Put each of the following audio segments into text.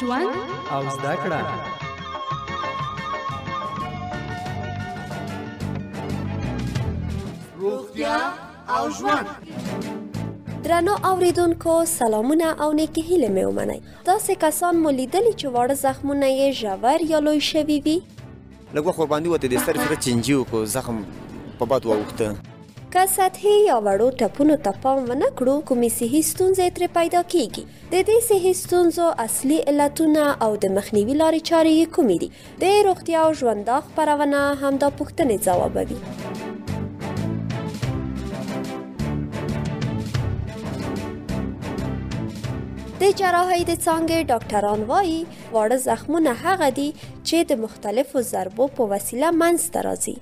ژوند او زده کړه روغتیا او ژوند درنو اوریدونکو سلامونه او نیکی هیله مې ومنئ داسې کسان مو لیدلی چې واړه زخمونه یې ژور یا لوی شوي وي لږ وخت ورباندې وته د سر سره چینجي وکړو زخم په باد واوښته که سطحي یا وړو ټپونو ته پام ونه کړو کومې صحي ستونزې ترې پیدا کیږي د دې صحي ستونزو اصلي علتونه او د مخنیوي لارې چارې کومې دي د روغتیا او ژوند خبرونه همدا پوښتنې ځوابوي د جراحۍ د څانګې ډاکټران وایي واړه زخمونه هغه دي چې د مختلفو ضربو په وسیله منځته راځي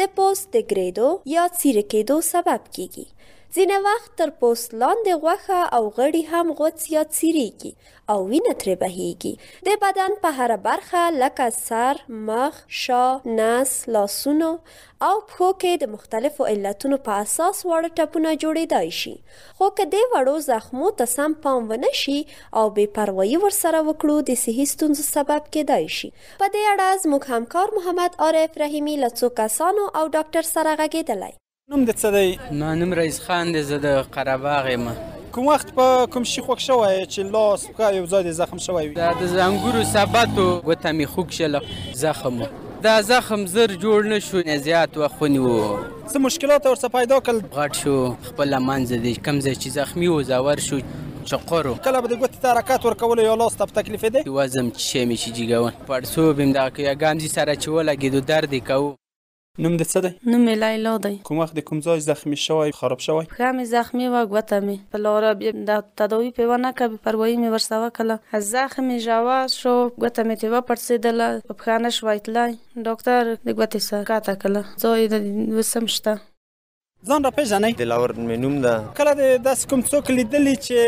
د پوست د ګریدو یا څیره کېدو سبب کیږي ځینې وخت تر پوست لاندې غوښه او غړي هم غوڅ یا څیریږي او وینه ترې بهیږي د بدن په هره برخه لکه سر مخ شا نس لاسونو او پښو کې د مختلفو علتونو په اساس واړه ټپونه جوړېدای شي خو که دې وړو زخمو ته سم پام ونه شي او بې پروایي ورسره وکړو د صحي ستونزو سبب کېدای شي په دې اړه زموږ همکار محمد عارف رحیمی له څو کسانو او ډاکټر سره غږېدلی نوم د څه دی نو نوم رئیس خان دی زه د قرهباغ یم کوم وخت په کوم شي خوښ شوی چې لاس پښه یو ځای زخم شوی وي دا د زنګورو سباتو ګوته مې خوږ شله زخم دا زخم زر جوړ نه شو نه زیات وخونی وو څه مشکلات ورڅ پیدا کړل غټ شو خپل منځ دی کم ځای چې زخمی و زاور شو چقرو کله به د ګوتې ته حرکت ورکول یو لاس ته تکلیف دی وزم چې شي میشي جګون پړسوب هم دا کې ګامزي سره چې ولګېدو درد کوو نوم د څه دی نوم یې لیلا دی کوم وخت د کوم ځای زخمی شوی خراب شوی پښه مې زخمی وه ګوته مې په لاره بیا د تداوي پې ونه کړه بې پروایي مې ورسوه کړله زخم مې ژور شو ګوته مې تې وپړسېدله په پښه نه شوی تللی ډاکتر د ګوتې څه کاته کړله ځای د اوس هم شته ځان را پېژنئ دلاور مې نوم ده کله د داسې کوم څوک لیدلی چې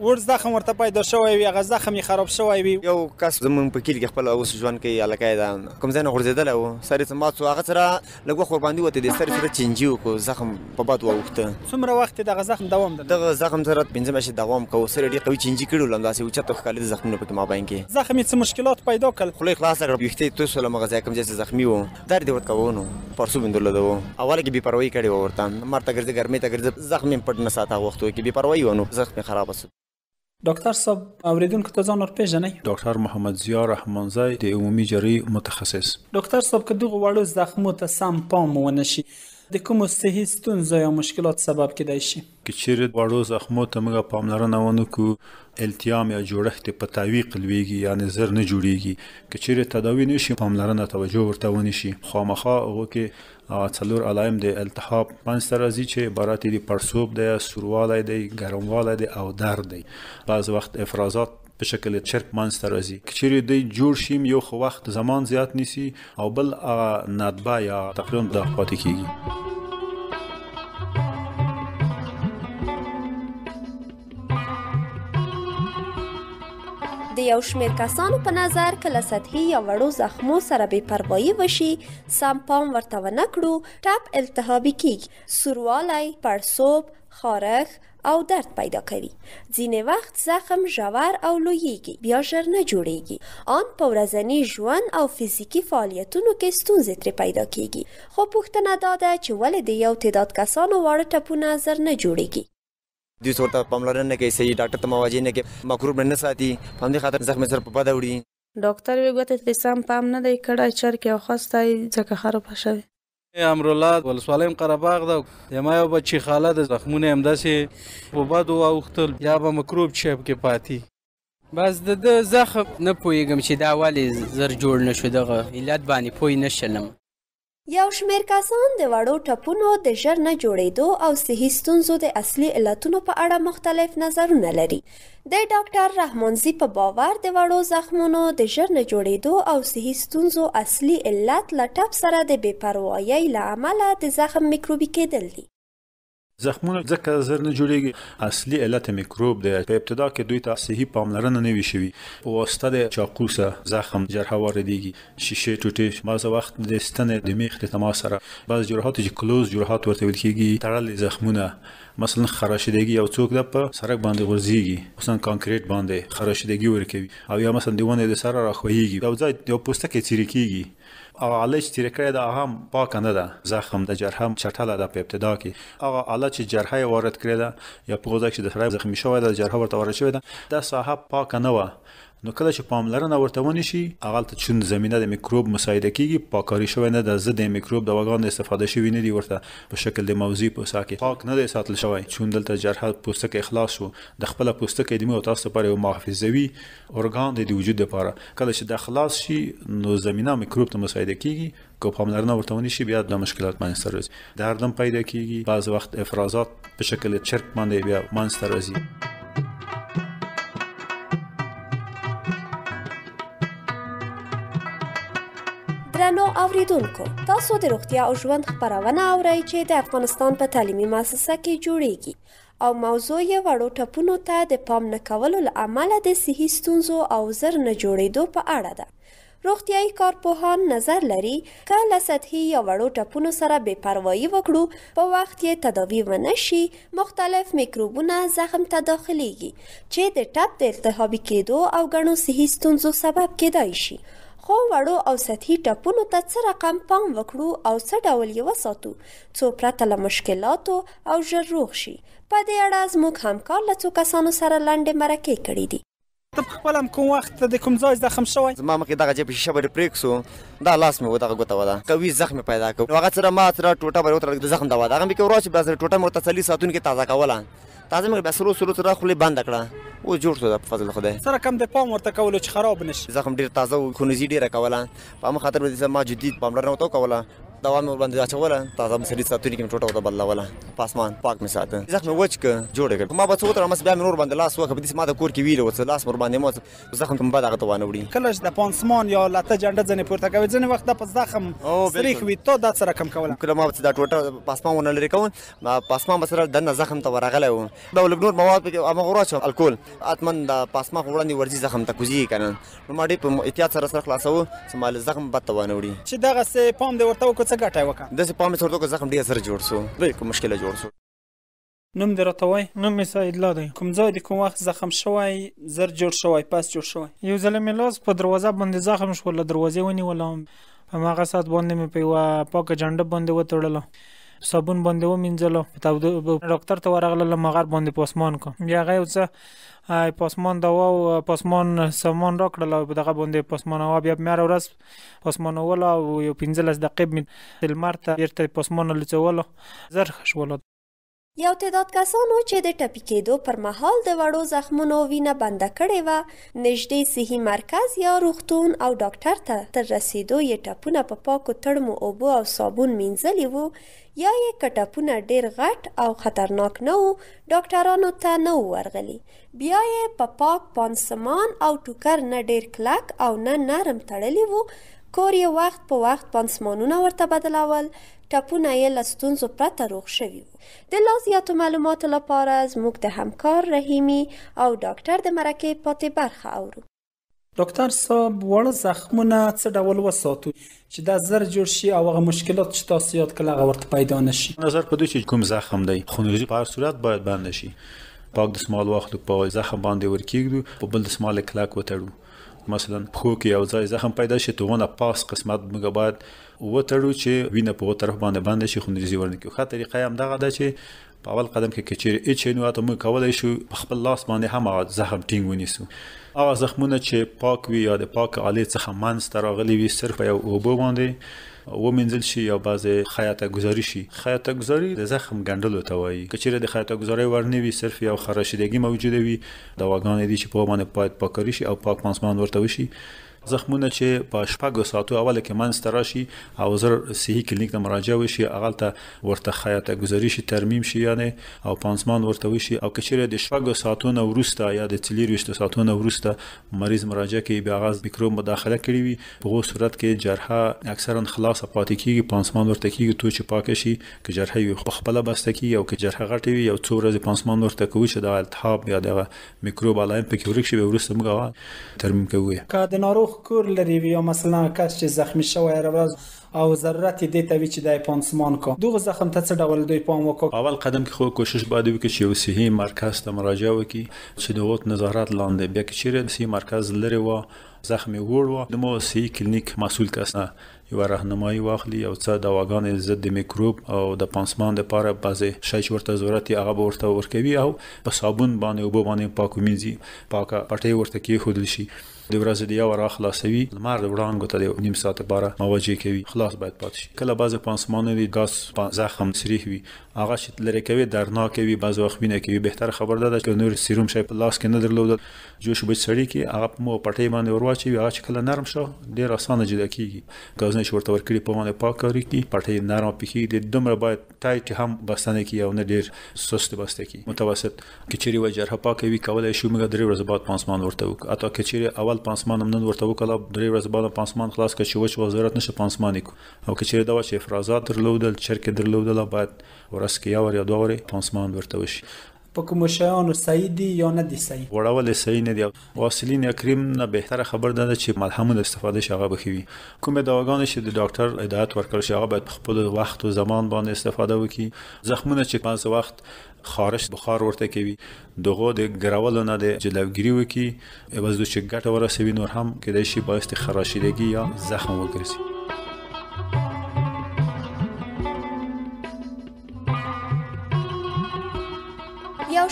ور زخم ورته پیدا شوی وي هغه زخم یې خراب شوی وي یو کس زمون په کلیګ خپل اوس ژوند کوي الکای دا کوم ځای نه غورځیدل او سړی ته ماتو هغه سره لګو قربان دی وته د سړی سره چینجی کو زخم په باد ووخته څومره وخت دغه زخم دوام درلود دغه زخم سره پنځه میاشتې دوام کوي سړی ډیر قوي چینجی کړو لمداسې او چاته خالي زخمونه پکې ما باندې کې زخم یې څه مشکلات پیدا کړ خلې خلاص کړ یوختې تو سره مغزا کوم ځای زخمی وو درد ورته کوونو پرسو بندل دو اول کې بي پروايي کړې و ورته مرته ګرځي ګرمه ته ګرځي زخم پټ نه ساته وختو کې بي پروايي ونه زخم خراب وسو ډاکټر صاحب اوریدونکو ته ځان ورپېژنئ ډاکټر محمد ضیا رحمانزی د عمومي جراحي متخصص ډاکټر صاحب که دغه وړو زخمو ته سم پام ونشي د کوم صحي ستونزو یا مشکلات سبب کېدای شي چې چیرې واړو زخمو ته موږ پاملرنه ونکړو التیام یا جوړښت په تعویق لويږي یعنی زر نه جوړيږي چې چیرې تداوی نشي پاملرنه توجه ورته ونشي خامخا او کې څلور علائم د التهاب پنځ تر ازي چې عبارت دي پړسوب دی سوروالی دی ګرموالی دی او درد دی بعض وخت افرازات په شکل شرک مانستر راځي کچېری د جوړ شیم یو خو وخت زمان زیات نیسی او بل نادبا یا تقریبا د پاتې کیږي د یو شمیر کسانو په نظر کله سطحي یا وړو زخمو سره بې پروايي وشي سم پام ورته ونکړو ټپ التهابي کیږي سوروالی پړسوب خارښ او درد پیدا کوي ځینې وخت زخم ژور او لویږي بیا ژر نه جوړیږي آن په ورځني ژوند او فزیکی فعالیتونو کې ستونزې ترې پیدا کیږي خو پوښتنه دا ده چې ولې د یو تعداد کسانو واړه ټپونه زر نه جوړیږي دوی څورته پاملرنه کوي صحیح ډاکټر ته مواجه نه کوي مکروب نه ساتي په همدې خاطر زخم سر په بد وړي ډاکټر ویل غواړي چې سم پام نه دی کړای چر کې او خواسته ځکه خراب شوی امر الله ولسوالیم قره باغ ده یم یو بچی خاله د زخمونه هم داسې په بد واوختل یا به مکروب چپ کې پاتې بس د زخم نه پویږم چې دا ولی زر جوړ نشو دغه علت باندې پوی نشلم یو شمیر کسان د وړو ټپونو د ژر نه جوړېدو او صحي ستونزو د اصلي علتونو په اړه مختلف نظرونه لري د ډاکټر رحمانزي په باور د وړو زخمونو د ژر نه جوړېدو او صحي ستونزو اصلي علت له ټپ سره د بې پروایۍ له امله د زخم میکروبي کېدل دي زخمونه ځکه زر نه جوړیږي اصلي علت میکروب دی په ابتدا کې دوی ته صحیح پاملرنه نه وی شوی او واستد چاقو سره زخم جرحه واردېږي شیشه ټوټې بعض وخت د ستنې د میخ ته تماس سره بعض جرحات چې کلوز جرحات ورته ویل کیږي تړل زخمونه مثلا خراشیدګي یو څوک د په سرک باندې غورځيږي مثلا کانکریټ باندې خراشیدګي ورکوي او یا مثلا دیونه د سره راخويږي او ځای یو پوسټه کې چیرې کیږي او علاج تیر کړی دا هم پاک نه ده زخم د جرحه چټله ده په ابتدا کې هغه علاج جرحه وارد کړی ده یا په غوږ کې د خراب زخمی شوی ده جرحه ورته وارد شوی ده دا ساحه پاک نه و نو کله چې پاملرنه ورته ونی شي هغه ته چون زمينه د میکروب مساعده کیږي پاکاری شوی نه د ضد میکروب دواګان استفاده شوی نه دی ورته په شکل د موضوع په ساکه پاک نه دی ساتل شوی چون دلته جرحه پوستکی خلاص شو د خپل پوستکی د مو تاسو لپاره یو محافظوي اورګان دی د وجود لپاره کله چې د خلاص شي نو زمينه میکروب ته مساعده کیږي که پاملرنه ورته ونی شي بیا د مشکلات منځ راځي دردم پیدا کیږي بعض وخت افرازات په شکل چرک باندې بیا منځ راځي ګرانو اوریدونکو تاسو د روغتیا او ژوند خبرونه اورئ چې د افغانستان په تعلیمي مؤسسه کې جوړیږي او موضوع یې وړو ټپونو ته د پام نه کولو له امله د صحي ستونزو او زر نه جوړېدو په اړه ده روغتیاي کارپوهان نظر لري که له سطحي یا وړو ټپونو سره بې پروایي وکړو په وخت یې تداوي ونه شي مختلف میکروبونه زخم ته داخلیږي چې د ټپ د التهابي کېدو او ګڼو صحي ستونزو سبب کېدای شي څو وړو او سطحي ټپونو ته څه رقم پام وکړو او څه ډول یې وساتو څو پرته له مشکلاتو او ژر روغ شي په دې اړه زموږ همکار له څو کسانو سره لنډې مرکې کړې دي ته په خپل هم کوم وخت د کوم ځای زخم شوی زما مخې دغه جې په شیشه باندې پریک سو دا لاس مې ودغه ګوته ودا کوي زخم پیدا کو هغه سره ما سره ټوټه باندې وتر د زخم دا ودا هغه مې کې وراشي بس ټوټه مو تسلی ساتون کې تازه کوله تازه مې بس سرو سرو سره خولي بند کړه او جوړ شو د فضل خدای سره کم د پام ورته کول چې خراب نشي زخم ډیر تازه او کونزي ډیره کوله په امه خاطر به ما جدید پاملرنه وته کوله دوا مې باندې اچوله تازه مسری ساتونی کې ټوټه وته بدلوله پاسمان پاک مې ساته زخم وچ ک جوړ کړ ما به څو تر مس بیا مې نور باندې لاس وکه دې ما د کور کې ویل وڅ لاس مور باندې مو زخم تم بعد هغه توانه وړي کله چې د پانسمان یا لته جنډه ځنه پورته کوي ځنه وخت د زخم سریخ وي ته دا سره کم کوله کله ما چې دا ټوټه پاسمان ونه لري کوم پاسمان بسره دنه زخم ته ورغلی و دا لبنور مواد پکې امغه وراچو الکول اتمن د پاسمان وړاندې ورزي زخم ته کوزي کنه نو ما دې په احتیاط سره سره خلاصو سمال زخم بد توانه وړي چې دغه سه پام دې ورته وکړه څه ګټه وکړه داسې پام مې سره وکړ زخم ډېر سره جوړ سو بالکل مشکله جوړ سو نوم در ته وای نوم مې سعید الله دی کوم ځای د کوم وخت زخم شوی زر جوړ شوی پاس جوړ شوی یو ځل مې لاس په دروازه باندې زخم شو له دروازې ونیولم په هغه سات باندې مې په یو پاکه جنډه باندې وتړله صابون باندې ومینځلو په تاوده ډاکټر ته ورغلل مغر باندې پاسمان کو بیا غي اوسه پاسمان دوا او پاسمان سامان راکړل او دغه باندې پاسمان او بیا مې راورس پاسمان ولا او یو 15 دقیقې مې تلمر ته بیرته پاسمان لڅولو زرخ شول یو تعداد کسانو چې د ټپي کېدو پر مهال د وړو زخمونو وینه بنده کړې وه نږدې صحي مرکز یا روغتون او ډاکټر ته تر رسیدو یې ټپونه په پاکو تړمو اوبو او صابون مینځلي وو یا یې که ټپونه ډېر غټ او خطرناک نه وو ډاکټرانو ته نه ورغلي بیا یې په پا پاک پانسمان او ټوکر نه ډېر کلک او نه نرم تړلی وو کور یې وخت په وخت پانسمانونه ورته بدلول ټپونه یې له ستونزو پرته روغ شوي وو د لا زیاتو معلوماتو لپاره زموږ د همکار رحیمی او ډاکټر د مرکې پاتې برخه اورو ډاکټر صاحب وړ زخمونه څه ډول وساتو چې دا زر جوړ شي او هغه مشکلات چې تاسو یاد کړل هغه ورته پیدا نشي نظر په دوی چې کوم زخم دی خونریزي په هر صورت باید بند شي پاک دسمال واخلو په زخم باندې ورکیږو په بل دسمال کلک وتړو مثلا خو کې یو ځای زخم پیدا شي ته ونه پاس قسمت موږ باید وتړو چې وینه په طرف باندې باندې شي خو نزي ورنکو ښه طریقه هم دغه ده چې په اول قدم کې کچیر اچ نو ته موږ کولای شو خپل لاس باندې هم زخم ټینګ ونیسو هغه زخمونه چې پاک وي یا د پاک آلی څخه منځ ته راغلي وي صرف یو اوبو باندې ومنځل شي یا بعضې خیاطه گذاری شي خیاطه گذاری د زخم ګندلو ته وایي کچېره د خیاطه گذاری ورنوي صرف یو خراشیدګي موجوده وي دواګانې دي چې په باندې پات پاکري شي او پاک پانسمان ورته وشي زخمونه چې په شپږو ساعتو اول کې منځ راشي او زر صحی کلینیک ته مراجعه وشي هغه ته ورته خیاطه گزاري شي ترمیم شي یعنی او پانسمان ورته وشي او کچره د شپږو ساعتونو وروسته یا د 24 ساعتونو وروسته مریض مراجعه کوي بیا غاز میکرو مداخله کړی وي په غو صورت کې جرحه اکثرا خلاص پاتې کیږي پانسمان ورته کیږي تو چې پاک شي که جرحه وي خپل بسته کی او که جرحه غټي وي او څو ورځې پانسمان ورته کوي چې د التهاب یا د میکروب علایم پکې ورک شي وروسته موږ ترمیم کوي که د ناروغ کور لري وي او مثلا کس چې زخمی شوی هر ورځ او ضرورت دې ته وي چې د پانسمان کو دغه زخم ته څه ډول دوی پام وکړي اول قدم کې خو کوشش باید وکړي چې یو صحیح مرکز ته مراجعه وکړي چې د ووت نظارت لاندې بیا کې چې صحیح مرکز لري و زخم وړ و د مو صحیح کلینیک مسول کس نه یو راهنمایي واخلي او څه دواګانې ضد د میکروب او د پانسمان لپاره بعضې شای ورته ضرورت هغه ورته ورکوي او په صابون باندې او باندې پاک ومینځي پاکه پټي ورته کې خودل شي د ورځې دی ور اخلاصوي لمر د وړانګو ته د نیم ساعت لپاره مواجه کوي خلاص باید پات شي کله بعض پانسمان دی غاز زخم سریح وي هغه شت لري کوي درناک وي بعض وخت وینه کوي بهتر خبر ده چې نور سیروم شي په لاس کې نه درلود جوش به سړی کې هغه مو پټي باندې ورواچي هغه کله نرم شو ډیر اسانه جدا کیږي غاز وزن چې ورته ورکړي په باندې پاک کاری کی پټې نرم پخې د دومره باید ټایټ هم بستنه کی او نه ډیر سست بسته کی متوسط کچيري و جرح پاکوي کولای شو موږ درې ورځې بعد پانسمان ورته وک اته کچيري اول پانسمان هم نن ورته وکړه درې ورځې بعد پانسمان خلاص کړي چې وڅ وزارت نشه پانسمان او کچيري دا چې افرازات درلودل چرکه درلودل باید ورسکه یا ور یا دوه ورې پانسمان ورته وشي په کوم شیانو صحیح دي یا نه دي صحیح وړول صحیح نه دي واصلین کریم نه بهتره خبر ده چې ملهم د استفاده شغه بخوي کوم دواګان چې د ډاکټر هدایت ورکړ شغه باید په خپل وخت او زمان باندې استفاده وکړي زخمونه چې پاز وخت خارش بخار ورته کوي دغه د ګرولو نه د جلوګیری وکي ایواز د چګټه ورسوي نور هم کله شي باعث خراشیدګي یا زخم وګرځي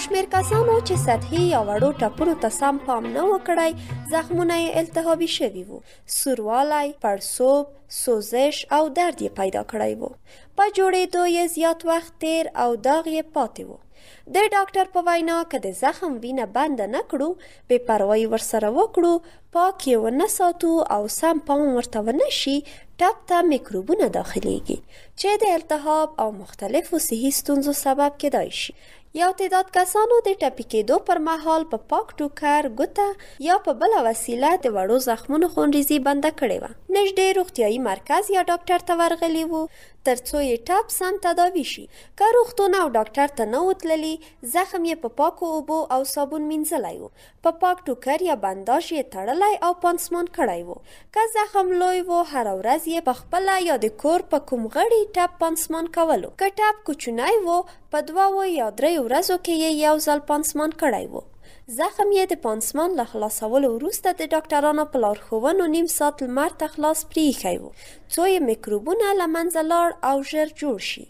شمېر کسانو چې سطحي یا وړو ټپونو ته سم پام نه وکړی زخمونه یې التهابي شوي وو سوروالی پړسوب سوزش او درد یې پیدا کړی وو په جوړېدو یې زیات وخت تیر او داغ یې پاتې وو د ډاکټر په وینا که د زخم وینه بند نه کړو بې پروایي ورسره وکړو پاک یې ونه ساتو او سم پام ورته ونه شي ټپ ته میکروبونه داخليږي چې د التهاب او مختلفو صحي ستونزو سبب کېدای شي یو تعداد کسانو د ټپي کېدو پر مهال په پا پاک ټوکر ګوته یا په بله وسیله د وړو زخمونو خونریزي بنده کړې وه نږدې روغتیایي مرکز یا ډاکټر ته ورغلي وو ترڅو یې ټاپ سم تداوي شي که روغتون او ډاکټر ته نه وتللی زخم یې په پاکو اوبو او صابون مینځلی و په پاک ټوکر یا بنداژ یې تړلی او پانسمان کړی و که زخم لوی و هره ورځ یې په خپله یا د کور په کوم غړي ټپ پانسمان کولو که ټپ کوچنی و په دوه یا دریو ورځو کې یې یو ځل پانسمان کړی و زخم یې د پانسمان له خلاصولو وروسته د ډاکټرانو په لارښوونو نیم ساعت لمر ته خلاص پریښی و څو یې میکروبونه له منځه لاړ او ژر جوړ شي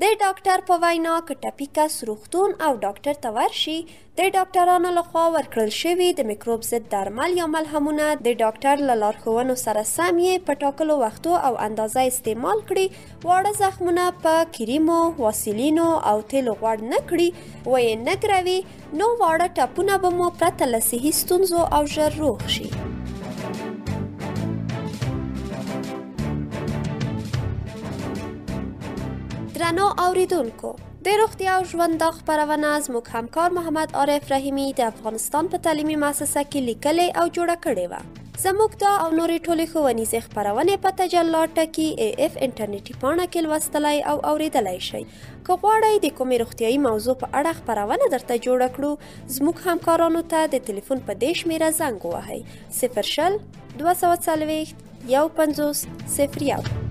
د ډاکټر په وینا کټپی کس روغتون او ډاکټر ته ورشي د ډاکټرانو لخوا ورکړل شوی د میکروب ضد درمل یا ملهمونه د ډاکټر له لارښوونو سره سم یې په ټاکلو وختو او اندازه استعمال کړي واړه زخمونه په کریمو واسلینو او تیلو غوړ نه کړي ویې نه نو واړه ټپونه به مو پرته له صحي ستونزو او ژر روغ شي درنو اوریدونکو د روغتیا او ژوند دا خبرونه زموږ همکار محمد عارف رحیمی د افغانستان په تعلیمي مؤسسه کې لیکلې او جوړه کړې و زموږ دا او نورې ټولې ښوونیزې خبرونې په تجلا ټکی ای اف انټرنیټي پاڼه کې لوستلای او اوریدلای شئ که غواړئ د کومې روغتیایي موضوع په اړه خبرونه درته جوړه کړو زموږ همکارانو ته د ټلیفون په دې شمیره زنګ ووهئ 0 شل 240 یو 50 01